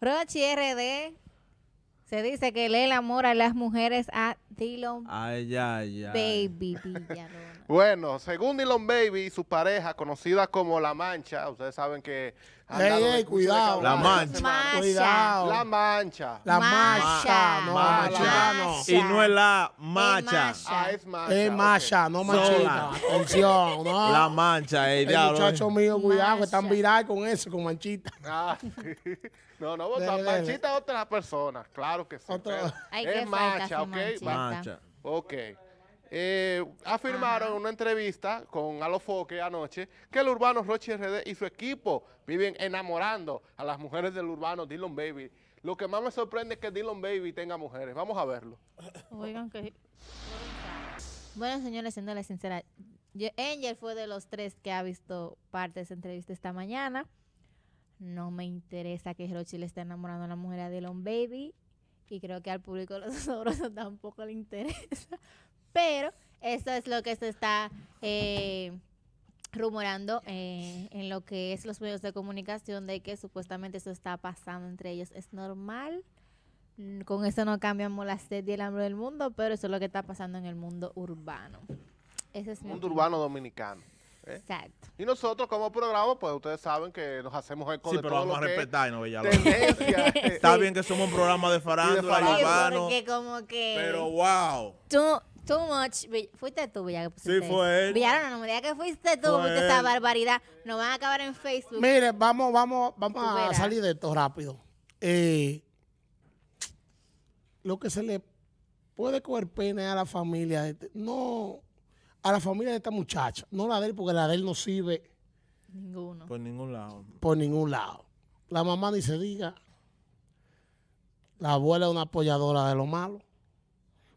Rochi RD se dice que lee el amor a las mujeres a Dylan ay, ay, ay. Baby Villalona. bueno, según Dilon Baby y su pareja, conocida como La Mancha, ustedes saben que... cuidado. La mancha. Cuidado. La mancha. La mancha. No, mancha. Y no es la macha. Es ah, macha. es no manchita. Atención, ¿no? La mancha, el eh, eh. muchacho Muchachos míos, cuidado, que están virales con eso, con manchita. Ah, no, no, de, manchita es otra persona, claro que sí. es macha, ¿ok? Ok. Eh, afirmaron en una entrevista con Alofoque anoche que el urbano Roche RD y su equipo viven enamorando a las mujeres del urbano Dillon Baby. Lo que más me sorprende es que Dillon Baby tenga mujeres. Vamos a verlo. Bueno, señores, Siendo la sincera, Angel fue de los tres que ha visto parte de esa entrevista esta mañana. No me interesa que Rochi le esté enamorando a la mujer a Dillon Baby y creo que al público los sabrosos tampoco le interesa. Pero eso es lo que se está eh, rumorando eh, en lo que es los medios de comunicación de que supuestamente eso está pasando entre ellos. Es normal. Mm, con eso no cambiamos la sed y el hambre del mundo, pero eso es lo que está pasando en el mundo urbano. Ese mundo urbano dominicano. Exacto. Y nosotros como programa, pues ustedes saben que nos hacemos eco sí, de pero todo vamos lo a no, Villalobos. Eh, Está bien que somos un programa de farándula y urbano. Pero wow. Too, too much. Fuiste tú, Villalobos. Sí, fue él. Villaron no me digas que fuiste tú, fue fuiste barbaridad. Nos van a acabar en Facebook. Mire, vamos, vamos, vamos a salir de esto rápido. Eh, lo que se le puede coger pene a la familia, este, no a la familia de esta muchacha. No la de él, porque la de él no sirve. Por ningún lado. Por ningún lado. La mamá ni se diga. La abuela es una apoyadora de lo malo.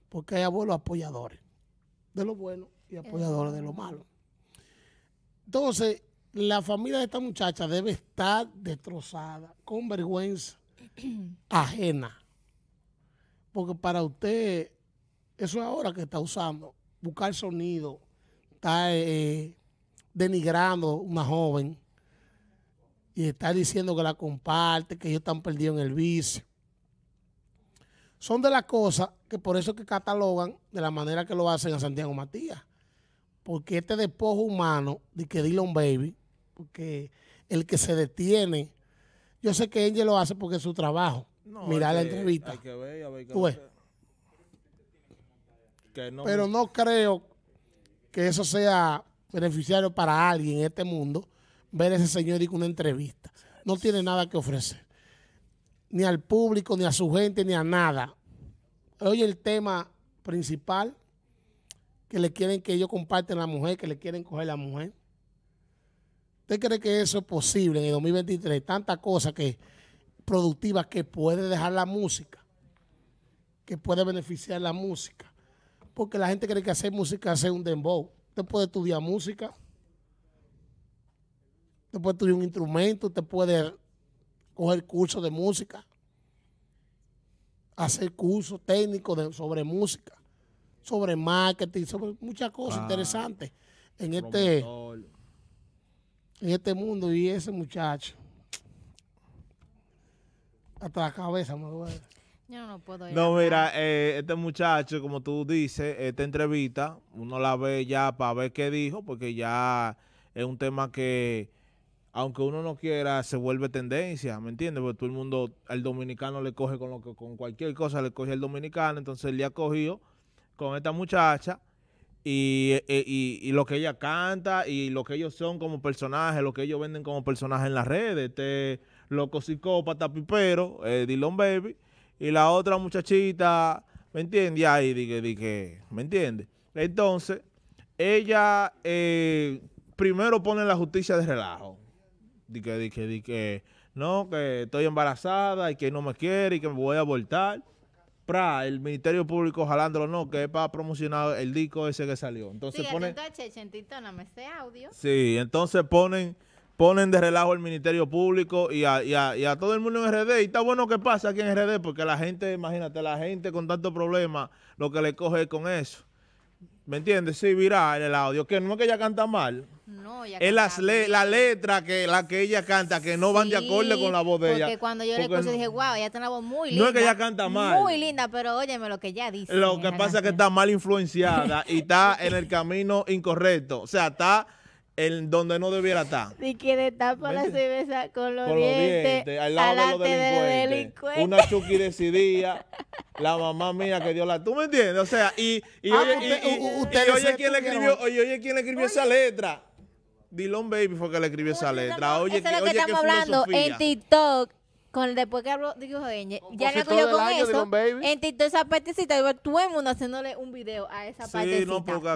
Porque hay abuelos apoyadores de lo bueno y apoyadores de lo malo. Entonces, la familia de esta muchacha debe estar destrozada, con vergüenza, ajena. Porque para usted, eso es ahora que está usando buscar sonido, está eh, denigrando una joven y está diciendo que la comparte, que ellos están perdidos en el vicio. Son de las cosas que por eso que catalogan de la manera que lo hacen a Santiago Matías. Porque este despojo humano de que Dylan Baby, porque el que se detiene, yo sé que ella lo hace porque es su trabajo. mirar la entrevista. Tú pero no creo que eso sea beneficiario para alguien en este mundo ver a ese señor y una entrevista. No tiene nada que ofrecer. Ni al público, ni a su gente, ni a nada. Hoy el tema principal que le quieren que ellos comparten a la mujer, que le quieren coger la mujer. ¿Usted cree que eso es posible en el 2023? Tanta cosa que, productiva que puede dejar la música, que puede beneficiar la música porque la gente cree que hacer música es un dembow. Usted puede estudiar música, usted puede estudiar un instrumento, usted puede coger cursos de música, hacer cursos técnicos sobre música, sobre marketing, sobre muchas cosas ah, interesantes en este, en este mundo. Y ese muchacho, hasta la cabeza me duele no puedo No, mira, eh, este muchacho, como tú dices, esta entrevista, uno la ve ya para ver qué dijo, porque ya es un tema que, aunque uno no quiera, se vuelve tendencia, ¿me entiendes? Porque todo el mundo, el dominicano le coge con, lo que, con cualquier cosa, le coge al dominicano, entonces él le ha cogido con esta muchacha. Eh, y, lo que ella canta y lo que ellos son como personajes, lo que ellos venden como personajes en las redes. Este loco psicópata pipero, eh, Baby, y la otra muchachita, ¿me entiendes? Ahí, dije, dije, ¿me entiendes? Entonces, ella eh, primero pone la justicia de relajo. Dije, dije, dije, no, que estoy embarazada y que no me quiere y que me voy a abortar. Para el Ministerio Público jalándolo, no, que para promocionar el disco ese que salió. Entonces sí, ponen... Sí, entonces ponen ponen de relajo al Ministerio Público y a, todo el mundo en RD. Y está bueno que pasa aquí en RD, porque la gente, imagínate, la gente con tanto problema lo que le coge con eso. ¿Me entiendes? Sí, en el audio. Que no es que ella canta mal. No, ella Es las la letra que la que ella canta, que no van de acorde con la voz de ella. Porque cuando yo le escuché dije, wow, ella tiene una voz muy linda. No es que ella canta mal. Muy linda, pero óyeme lo que ella dice. Lo que pasa es que está mal influenciada y está en el camino incorrecto. O sea, está en donde no debiera estar. Si quiere tapa la cerveza con los, con dientes, al lado de los delincuentes. Una chuki decidía, la mamá mía que dio la... ¿Tú me entiendes? O sea, y, y, ah, oye, y, oye, quién le escribió, oye, quién le escribió esa letra. Dilon Baby fue que le escribió esa letra. Oye, eso es lo que estamos hablando en TikTok. Con, después que habló, digo, ya le cogió con eso. En TikTok esa partecita, todo el mundo haciéndole un video a esa sí, partecita. Sí, no, porque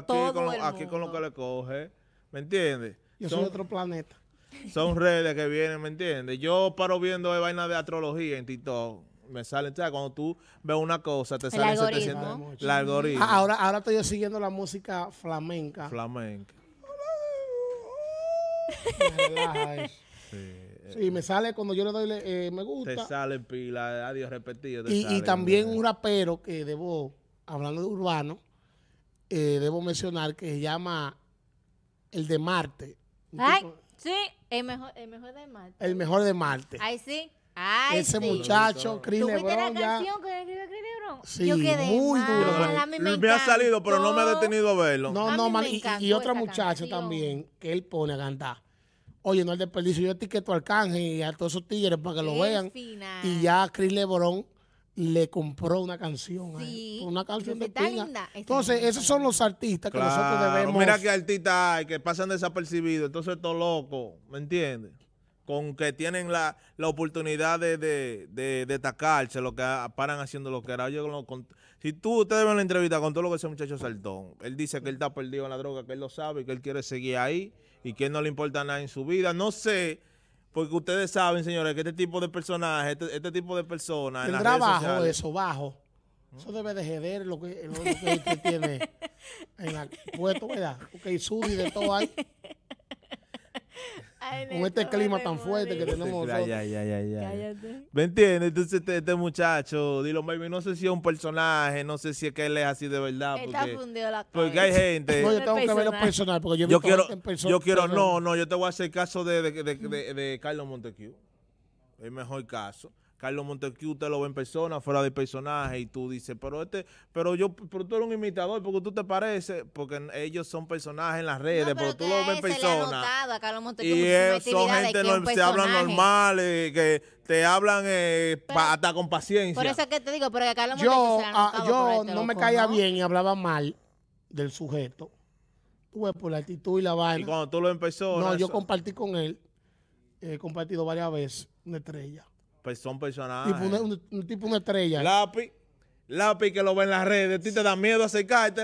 aquí, con lo que le coge. ¿Me entiendes? Yo son, soy otro planeta. Son redes que vienen, ¿me entiendes? Yo paro viendo de vainas de astrología en TikTok. Me sale, o sea, cuando tú ves una cosa, te salen 700. algoritmo. Ah, ahora, ahora estoy siguiendo la música flamenca. Flamenca. Me Sí. Eh. me sale cuando yo le doy eh, me gusta. Te sale pila, adiós repetido. y, también un rapero que debo, hablando de urbano, eh, debo mencionar que se llama el de Marte. Ay, sí, el mejor, el mejor de Marte. el mejor de Marte. Ay, sí. Ay, Ese muchacho, Chris ¿Tuviste la Lebron, canción que Sí, Yo quedé muy mal, duro. me, ha salido, pero no me ha detenido a verlo. No, no, Y, otra muchacha también que él pone a cantar. Oye, no es desperdicio. Yo etiqueto al canje y a todos esos tigres para que lo vean. Y ya Chris Lebron le compró una canción. Sí, pues una canción de pinga. Entonces, esos son los artistas que nosotros debemos. Mira qué artistas hay que pasan desapercibidos. Entonces, estos loco, ¿me entiendes? Con que tienen la, oportunidad de, de, de, destacarse, lo que paran haciendo lo que era. Yo si tú, ustedes ven la entrevista con todo lo que ese muchacho saltón, él dice que él está perdido en la droga, que él lo sabe, y que él quiere seguir ahí y que no le importa nada en su vida. No sé porque ustedes saben, señores, que este tipo de personajes, este, este tipo de personas. Tendrá en bajo eso, bajo. Eso debe de jeder lo que, lo, que tiene en la puesto, ¿verdad? Porque hay de todo ahí. con este clima tan fuerte que tenemos. Ya, ya, ya, ya, Cállate. ¿Me entiendes? Entonces este, este, muchacho, dilo, baby, no sé si es un personaje, no sé si es que él es así de verdad. porque, fundido la Porque hay gente. No, yo tengo que verlo personal, porque yo, quiero, Yo quiero, no, no, yo te voy a hacer caso de, de, de, de, de Carlos Montecue. El mejor caso. Carlos Montesquieu te lo ve en persona, fuera de personaje, y tú dices, pero este, pero yo, pero tú eres un imitador, porque tú te pareces, porque ellos son personajes en las redes, pero, tú lo ves en persona. A y son gente que se hablan normal, que te hablan eh, hasta con paciencia. Por eso es que te digo, pero Carlos Yo, ah, yo no este me caía bien y hablaba mal del sujeto. Tuve por la actitud y la vaina. Y cuando tú lo en persona. No, yo compartí con él, he compartido varias veces, una estrella. Pues, son personas Tipo una, un, tipo una estrella. Lápiz. Lápiz que lo ve en las redes. A ti te da miedo acercarte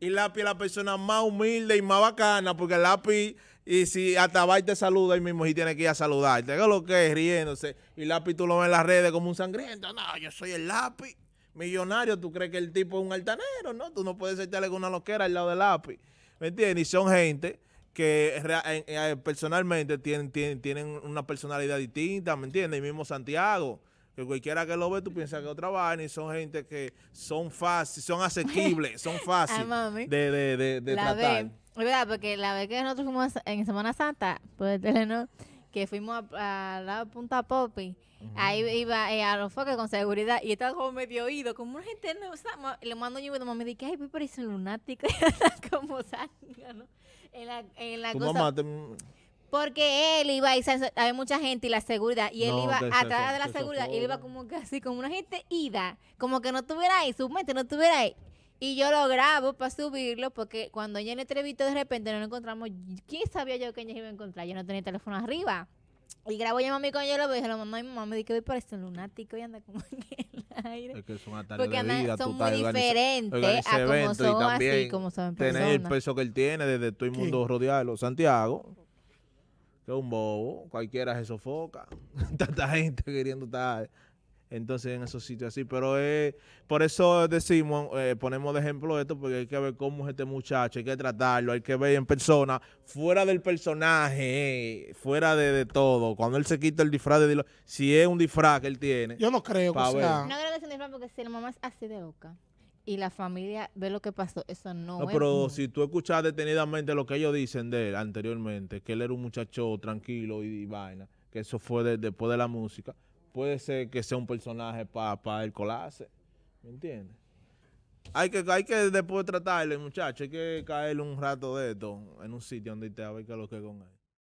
Y Lápiz es la persona más humilde y más bacana, porque Lápiz, y si hasta va y te saluda y mismo, y tiene que ir a saludarte. ¿Qué es lo que es? Riéndose. Y Lápiz tú lo ves en las redes como un sangriento. No, yo soy el Lápiz. Millonario, tú crees que el tipo es un altanero, ¿no? Tú no puedes con una loquera al lado del Lápiz. ¿Me entiendes? Y son gente que eh, eh, personalmente tienen, tienen, tienen una personalidad distinta, ¿me entiendes? Y mismo Santiago que cualquiera que lo ve tú piensas que otra vaina y son gente que son fáciles, son asequibles, son fáciles de, de, de, de tratar. es verdad, porque la vez que nosotros fuimos en Semana Santa, por el Telenor, que fuimos a, la Punta Popi, ahí iba eh, a los foques con seguridad y estaba como medio oído, como una gente no, le mando yo y me dije, ay, pero es lunático, como sangre, ¿no? en la, en Porque él iba, y había mucha gente y la seguridad, y él iba atrás de la seguridad, y él iba como que así, como una gente ida, como que no estuviera ahí, su mente no estuviera ahí. Y yo lo grabo para subirlo porque cuando ella le trevito de repente no encontramos. ¿Quién sabía yo que ella iba a encontrar? Yo no tenía teléfono arriba. Y grabo yo mami con yo lo veo y dije, mamá mi mamá me que voy para este lunático y anda como que... Es Porque de son muy diferentes a como son así, como son Tener el peso que él tiene desde todo el mundo ¿Qué? rodearlo. Santiago, que es un bobo, cualquiera se sofoca. Tanta gente queriendo estar entonces en esos sitios así. Pero es eh, por eso decimos, eh, ponemos de ejemplo esto, porque hay que ver cómo es este muchacho, hay que tratarlo, hay que ver en persona, fuera del personaje, eh, fuera de, todo. Cuando él se quita el disfraz, de, si es un disfraz que él tiene. Yo no creo que sea. No creo que sea un disfraz porque si la mamá es así de boca y la familia ve lo que pasó, eso no, Pero si tú escuchas detenidamente lo que ellos dicen de él anteriormente, que él era un muchacho tranquilo y, vaina, que eso fue después de la música puede ser que sea un personaje para el colarse. ¿Me entiendes? Hay que, hay que después tratarle, muchacho. Hay que caerle un rato de esto en un sitio donde te a ver qué lo que con él.